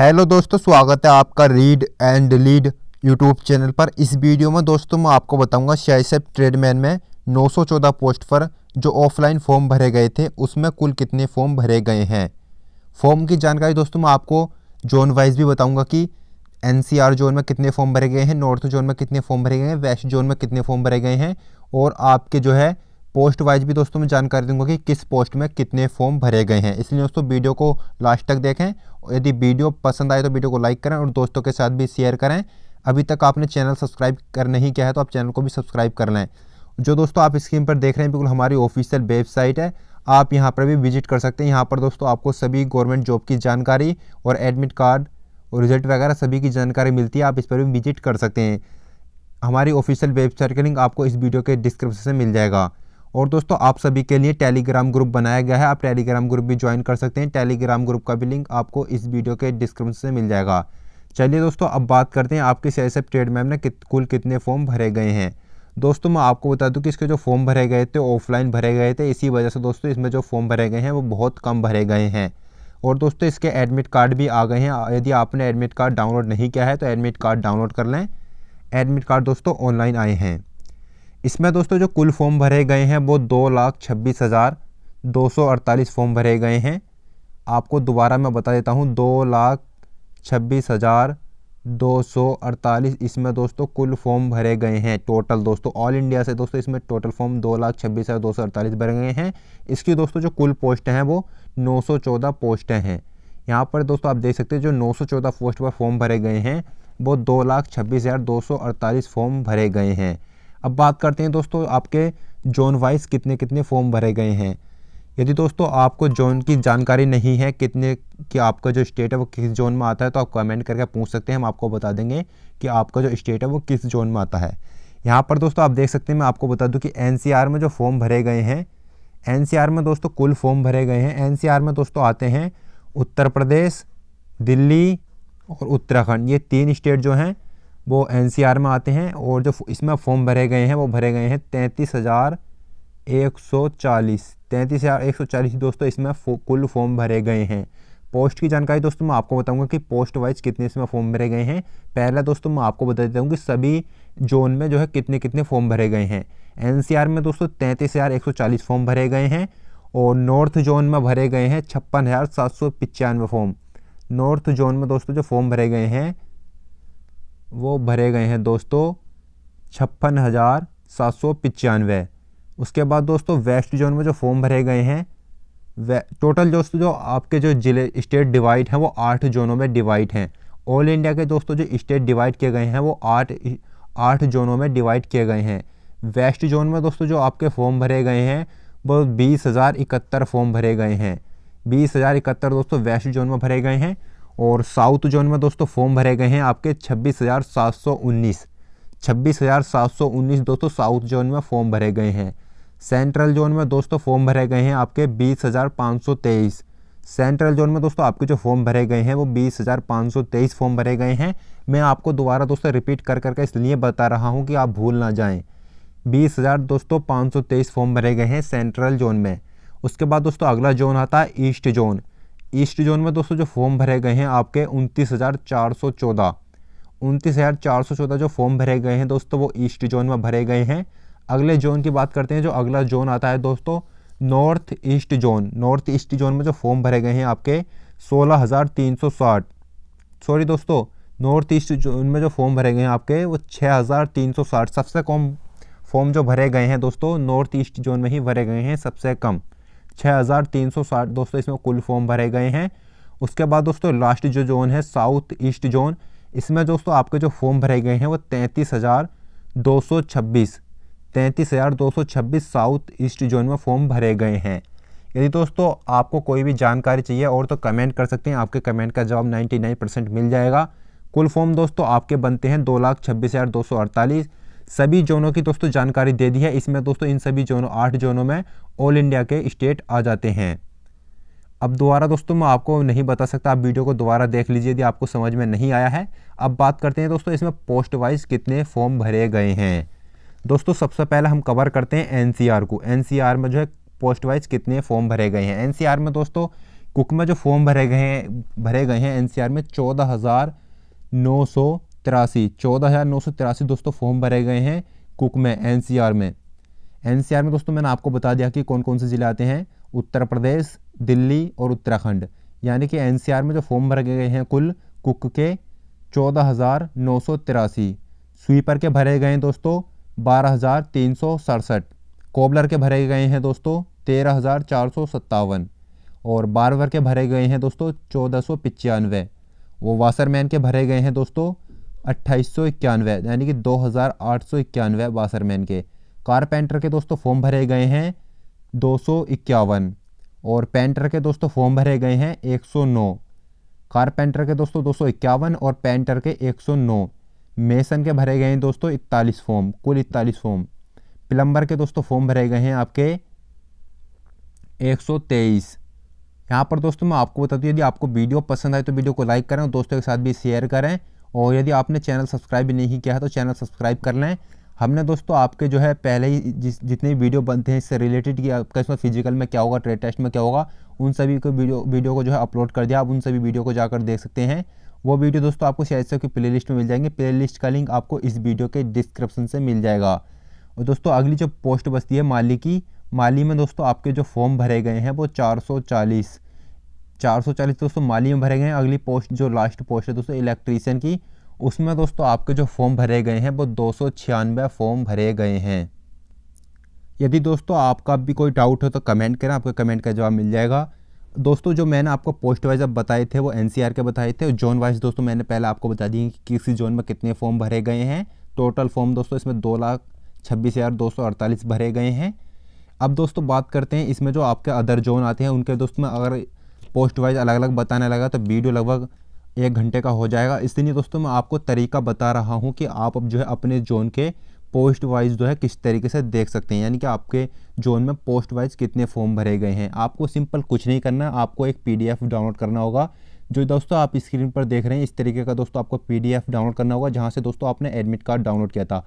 hello दोस्तों स्वागत है आपका read and lead YouTube channel पर इस वीडियो में दोस्तों मैं आपको बताऊंगा शाइसेप ट्रेडमैन में 914 पोस्ट पर जो ऑफलाइन फॉर्म भरे गए थे उसमें कुल कितने फॉर्म भरे गए हैं फॉर्म की जानकारी दोस्तों मैं आपको जोन वाइज भी बताऊंगा कि एन जोन में कितने फॉर्म भरे गए हैं नॉर्थ जोन में कितने फॉर्म भरे गए हैं वेस्ट जोन में कितने फॉर्म भरे गए हैं और आपके जो है पोस्ट वाइज भी दोस्तों मैं जानकारी दूंगा कि किस पोस्ट में कितने फॉर्म भरे गए हैं इसलिए दोस्तों वीडियो को लास्ट तक देखें यदि वीडियो पसंद आए तो वीडियो को लाइक करें और दोस्तों के साथ भी शेयर करें अभी तक आपने चैनल सब्सक्राइब कर नहीं किया है तो आप चैनल को भी सब्सक्राइब कर लें जो दोस्तों आप स्क्रीन पर देख रहे हैं बिल्कुल हमारी ऑफिशियल वेबसाइट है आप यहाँ पर भी विजिट कर सकते हैं यहाँ पर दोस्तों आपको सभी गवर्नमेंट जॉब की जानकारी और एडमिट कार्ड और रिजल्ट वगैरह सभी की जानकारी मिलती है आप इस पर भी विजिट कर सकते हैं हमारी ऑफिशियल वेबसाइट का लिंक आपको इस वीडियो के डिस्क्रिप्शन से मिल जाएगा और दोस्तों आप सभी के लिए टेलीग्राम ग्रुप बनाया गया है आप टेलीग्राम ग्रुप भी ज्वाइन कर सकते हैं टेलीग्राम ग्रुप का भी लिंक आपको इस वीडियो के डिस्क्रिप्शन से मिल जाएगा चलिए दोस्तों अब बात करते हैं आपके सी एस ट्रेड मैम ने कित, कुल कितने फॉर्म भरे गए हैं दोस्तों मैं आपको बता दूं कि इसके जो फॉर्म भरे गए थे ऑफलाइन भरे गए थे इसी वजह से दोस्तों इसमें जो फॉर्म भरे गए हैं वो बहुत कम भरे गए हैं और दोस्तों इसके एडमिट कार्ड भी आ गए हैं यदि आपने एडमिट कार्ड डाउनलोड नहीं किया है तो एडमिट कार्ड डाउनलोड कर लें एडमिट कार्ड दोस्तों ऑनलाइन आए हैं इसमें दोस्तों जो कुल फॉर्म भरे गए हैं वो दो लाख छब्बीस हज़ार दो सौ अड़तालीस फॉर्म भरे गए हैं आपको दोबारा मैं बता देता हूँ दो लाख छब्बीस हज़ार दो सौ अड़तालीस इसमें दोस्तों कुल फॉर्म भरे गए हैं टोटल दोस्तों ऑल इंडिया से दोस्तों इसमें टोटल फॉर्म दो लाख छब्बीस हज़ार दो सौ अड़तालीस भरे गए हैं इसकी दोस्तों जो कुल पोस्ट हैं वो नौ सौ चौदह पोस्ट हैं यहाँ पर दोस्तों आप देख सकते हैं जो नौ सौ चौदह पोस्ट पर फॉर्म भरे गए हैं वो दो लाख छब्बीस हज़ार दो सौ अड़तालीस फॉर्म भरे गए हैं अब बात करते हैं दोस्तों आपके जोन वाइज कितने कितने फॉर्म भरे गए हैं यदि दोस्तों आपको जोन की जानकारी नहीं है कितने कि आपका जो स्टेट है वो किस जोन में आता है तो आप कमेंट करके पूछ सकते हैं हम आपको बता देंगे कि आपका जो स्टेट है वो किस जोन में आता है यहाँ पर दोस्तों आप देख सकते हैं मैं आपको बता दूँ कि एन में जो फॉर्म भरे गए हैं एन में दोस्तों कुल फॉर्म भरे गए हैं एन में दोस्तों आते हैं उत्तर प्रदेश दिल्ली और उत्तराखंड ये तीन स्टेट जो हैं वो एन में आते हैं और जो इसमें फॉर्म भरे गए हैं वो भरे गए हैं तैंतीस हज़ार एक सौ चालीस तैंतीस हज़ार एक सौ चालीस दोस्तों इसमें फो, कुल फॉर्म भरे गए हैं पोस्ट की जानकारी दोस्तों मैं आपको बताऊंगा कि पोस्ट वाइज कितने इसमें फॉर्म भरे गए हैं पहला दोस्तों मैं आपको बता देता हूँ कि सभी जोन में जो है कितने कितने फॉर्म भरे गए हैं एन में दोस्तों तैंतीस हज़ार एक सौ चालीस फॉर्म भरे गए हैं और नॉर्थ जोन में भरे गए हैं छप्पन हज़ार सात सौ फॉर्म नॉर्थ जोन में दोस्तों जो फॉर्म भरे गए हैं वो भरे गए हैं दोस्तों छप्पन हज़ार सात सौ पचानवे उसके बाद दोस्तों वेस्ट जोन में जो फॉर्म भरे गए हैं वे टोटल दोस्तों जो आपके जो जिले स्टेट डिवाइड हैं वो आठ जोनों में डिवाइड हैं ऑल इंडिया के दोस्तों जो स्टेट डिवाइड किए गए हैं वो आठ आठ जोनों में डिवाइड किए गए हैं वेस्ट जोन में दोस्तों जो आपके फॉर्म भरे गए हैं वो बीस हज़ार इकहत्तर फॉर्म भरे गए हैं बीस हज़ार इकहत्तर दोस्तों वेस्ट जोन में भरे गए हैं और साउथ जोन में दोस्तों फॉर्म भरे गए हैं आपके छब्बीस हज़ार सात सौ उन्नीस छब्बीस हज़ार सात सौ उन्नीस दोस्तों साउथ जोन में फॉर्म भरे गए हैं सेंट्रल जोन में दोस्तों फॉर्म भरे गए हैं आपके बीस हज़ार पाँच सौ तेईस सेंट्रल जोन में दोस्तों आपके जो फॉर्म भरे गए हैं वो बीस हज़ार पाँच सौ तेईस फॉर्म भरे गए हैं मैं आपको दोबारा दोस्तों रिपीट कर करके इसलिए बता रहा हूँ कि आप भूल ना जाएँ बीस हज़ार दोस्तों पाँच सौ तेईस फॉर्म भरे गए हैं सेंट्रल जोन में उसके बाद दोस्तों अगला जोन आता है ईस्ट जोन ईस्ट जोन में दोस्तों जो फॉर्म भरे गए हैं आपके उनतीस हज़ार चार सौ चौदह उनतीस हज़ार चार सौ चौदह जो फॉर्म भरे गए हैं दोस्तों वो ईस्ट जोन में भरे गए हैं अगले जोन की बात करते हैं जो अगला जोन आता है दोस्तों north east zone north east zone में जो फॉर्म भरे गए हैं आपके सोलह हज़ार तीन सौ साठ सॉरी दोस्तों नॉर्थ ईस्ट जोन में जो फॉर्म भरे गए हैं आपके वो छः हज़ार तीन सौ साठ सबसे कम फॉर्म जो भरे गए हैं दोस्तों नॉर्थ ईस्ट जोन में ही भरे गए हैं सबसे कम 6360 दोस्तों इसमें कुल फॉर्म भरे गए हैं उसके बाद दोस्तों लास्ट जो जोन है साउथ ईस्ट जोन इसमें दोस्तों आपके जो फॉर्म भरे गए हैं वो तैंतीस हज़ार दो सौ छब्बीस तैंतीस हज़ार दो सौ छब्बीस साउथ ईस्ट जोन में फॉर्म भरे गए हैं यदि दोस्तों आपको कोई भी जानकारी चाहिए और तो कमेंट कर सकते हैं आपके कमेंट का जवाब नाइन्टी नाइन परसेंट मिल जाएगा कुल फॉर्म दोस्तों आपके बनते हैं दो लाख छब्बीस हज़ार दो सौ अड़तालीस सभी जोनों की दोस्तों जानकारी दे दी है इसमें दोस्तों इन सभी जोनों आठ जोनों में ऑल इंडिया के स्टेट आ जाते हैं अब दोबारा दोस्तों मैं आपको नहीं बता सकता आप वीडियो को दोबारा देख लीजिए यदि आपको समझ में नहीं आया है अब बात करते हैं दोस्तों इसमें पोस्ट वाइज कितने फॉर्म भरे गए हैं दोस्तों सबसे पहले हम कवर करते हैं एनसीआर को एनसीआर में जो है पोस्ट वाइज कितने फॉर्म भरे गए हैं एनसीआर में दोस्तों कुक में जो फॉर्म भरे गए हैं भरे गए हैं एनसीआर में चौदह हज़ार नौ सौ तिरासी चौदह हज़ार नौ सौ तिरासी दोस्तों फॉर्म भरे गए हैं कुक में एनसीआर में एनसीआर में दोस्तों मैंने आपको बता दिया कि कौन कौन से ज़िले आते हैं उत्तर प्रदेश दिल्ली और उत्तराखंड यानी कि एनसीआर में जो फॉर्म भरे गए हैं कुल कुक के चौदह हज़ार नौ सौ तिरासी स्वीपर के भरे गए हैं दोस्तों बारह हज़ार तीन सौ सड़सठ कोबलर के भरे गए हैं दोस्तों तेरह हज़ार चार सौ सत्तावन और बारवर के भरे गए हैं दोस्तों चौदह सौ पिचानवे वो वासरमैन के भरे गए हैं दोस्तों अट्ठाईस सौ इक्यानवे यानी कि दो हज़ार आठ सौ इक्यानवे के कारपेंटर के दोस्तों फॉर्म भरे गए हैं दो सौ इक्यावन और पेंटर के दोस्तों फॉर्म भरे गए हैं एक सौ नौ कारपेंटर के दोस्तों दो सौ इक्यावन और पेंटर के एक सौ नौ मेसन के भरे गए हैं दोस्तों इकतालीस फॉर्म कुल इकतालीस फॉर्म प्लम्बर के दोस्तों फॉर्म भरे गए हैं आपके एक सौ तेईस यहाँ पर दोस्तों मैं आपको बता दूँ यदि आपको वीडियो पसंद आए तो वीडियो को लाइक करें और दोस्तों के साथ भी शेयर करें और यदि आपने चैनल सब्सक्राइब नहीं किया है तो चैनल सब्सक्राइब कर लें हमने दोस्तों आपके जो है पहले ही जिस जितने वीडियो बनते हैं इससे रिलेटेड कि आपका इसमें फिजिकल में क्या होगा ट्रेड टेस्ट में क्या होगा उन सभी को वीडियो वीडियो को जो है अपलोड कर दिया आप उन सभी वीडियो को जाकर देख सकते हैं वो वीडियो दोस्तों आपको शायद से की प्ले लिस्ट में मिल जाएंगे प्ले लिस्ट का लिंक आपको इस वीडियो के डिस्क्रिप्शन से मिल जाएगा और दोस्तों अगली जो पोस्ट बसती है माली की माली में दोस्तों आपके जो फॉर्म भरे गए हैं वो चार चार सौ चालीस दोस्तों माली में भरे गए हैं अगली पोस्ट जो लास्ट पोस्ट है दोस्तों इलेक्ट्रीशियन की उसमें दोस्तों आपके जो फॉर्म भरे गए हैं वो दो सौ छियानवे फॉर्म भरे गए हैं यदि दोस्तों आपका भी कोई डाउट हो तो कमेंट करें आपके कमेंट का जवाब मिल जाएगा दोस्तों जो मैंने आपको पोस्ट वाइज अब बताए थे वो एनसीआर के बताए थे जोन वाइज दोस्तों मैंने पहले आपको बता दी कि किसी जोन में कितने फॉर्म भरे गए हैं टोटल फॉर्म दोस्तों इसमें दो लाख छब्बीस हज़ार दो सौ अड़तालीस भरे गए हैं अब दोस्तों बात करते हैं इसमें जो आपके अदर जोन आते हैं उनके दोस्तों में अगर पोस्ट वाइज अलग अलग बताने लगा तो वीडियो लगभग एक घंटे का हो जाएगा इसलिए दोस्तों मैं आपको तरीका बता रहा हूँ कि आप अब जो है अपने जोन के पोस्ट वाइज जो है किस तरीके से देख सकते हैं यानी कि आपके जोन में पोस्ट वाइज कितने फॉर्म भरे गए हैं आपको सिंपल कुछ नहीं करना आपको एक पीडीएफ डाउनलोड करना होगा जो दोस्तों आप स्क्रीन पर देख रहे हैं इस तरीके का दोस्तों आपको पीडीएफ डाउनलोड करना होगा जहाँ से दोस्तों आपने एडमिट कार्ड डाउनलोड किया था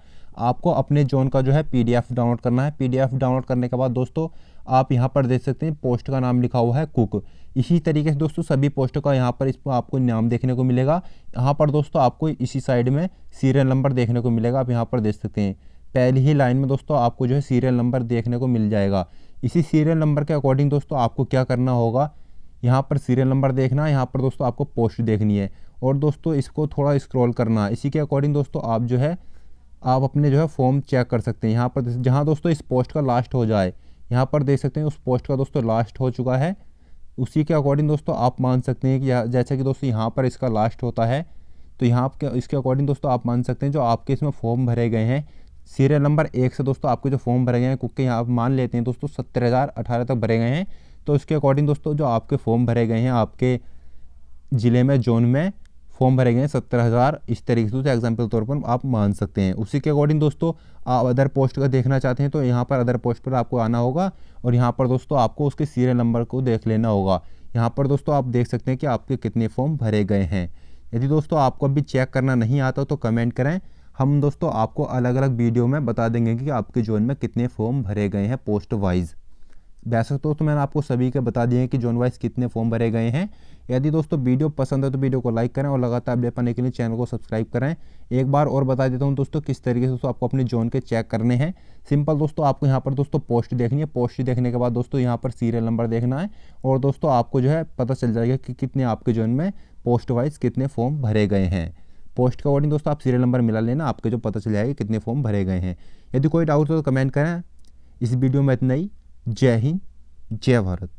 आपको अपने जोन का जो है पीडीएफ डाउनलोड करना है पीडीएफ डाउनलोड करने के बाद दोस्तों आप यहाँ पर देख सकते हैं पोस्ट का नाम लिखा हुआ है कुक इसी तरीके से दोस्तों सभी पोस्टों का यहाँ पर इस पर आपको नाम देखने को मिलेगा यहाँ पर दोस्तों आपको इसी साइड में सीरियल नंबर देखने को मिलेगा आप यहाँ पर देख सकते हैं पहली ही लाइन में दोस्तों आपको जो है सीरियल नंबर देखने को मिल जाएगा इसी सीरियल नंबर के अकॉर्डिंग दोस्तों आपको क्या करना होगा यहाँ पर सीरियल नंबर देखना है यहाँ पर दोस्तों आपको पोस्ट देखनी है और दोस्तों इसको थोड़ा स्क्रॉल करना है इसी के अकॉर्डिंग दोस्तों आप जो है आप अपने जो है फॉर्म चेक कर सकते हैं यहाँ पर जहाँ दोस्तों इस पोस्ट का लास्ट हो जाए यहाँ पर देख सकते हैं उस पोस्ट का दोस्तों लास्ट हो चुका है उसी के अकॉर्डिंग दोस्तों आप मान सकते हैं कि जैसे कि दोस्तों यहाँ पर इसका लास्ट होता है तो यहाँ आपके इसके अकॉर्डिंग दोस्तों आप मान सकते हैं जो आपके इसमें फॉर्म भरे गए हैं सीरियल नंबर एक से दोस्तों आपके जो फॉर्म भरे गए हैं कुक के यहाँ आप मान लेते हैं दोस्तों सत्तर हज़ार अठारह तक भरे गए हैं तो इसके अकॉर्डिंग दोस्तों जो आपके फॉर्म भरे गए हैं आपके ज़िले में जोन में फॉर्म भरे गए हैं सत्तर हज़ार इस तरीके से एग्जाम्पल तौर पर आप मान सकते हैं उसी के अकॉर्डिंग दोस्तों आप अदर पोस्ट का देखना चाहते हैं तो यहाँ पर अदर पोस्ट पर आपको आना होगा और यहाँ पर दोस्तों आपको उसके सीरियल नंबर को देख लेना होगा यहाँ पर दोस्तों आप देख सकते हैं कि आपके कितने फॉर्म भरे गए हैं यदि दोस्तों आपको अभी चेक करना नहीं आता तो कमेंट करें हम दोस्तों आपको अलग अलग वीडियो में बता देंगे कि आपके जोन में कितने फॉर्म भरे गए हैं पोस्ट वाइज वैसे दोस्तों मैंने आपको सभी के बता दिए हैं कि जोन वाइज कितने फॉर्म भरे गए हैं यदि दोस्तों वीडियो पसंद है तो वीडियो को लाइक करें और लगातार अपडेट पाने के लिए चैनल को सब्सक्राइब करें एक बार और बता देता हूँ दोस्तों किस तरीके से दोस्तों आपको अपने जोन के चेक करने हैं सिंपल दोस्तों आपको यहाँ पर दोस्तों पोस्ट देखनी है पोस्ट देखने के बाद दोस्तों यहाँ पर सीरियल नंबर देखना है और दोस्तों आपको जो है पता चल जाएगा कि कितने आपके जोन में पोस्ट वाइज कितने फॉर्म भरे गए हैं पोस्ट का अकॉर्डिंग दोस्तों आप सीरियल नंबर मिला लेना आपके जो पता चल जाएगा कितने फॉर्म भरे गए हैं यदि कोई डाउट हो तो कमेंट करें इस वीडियो में इतना ही जय हिंद जय भारत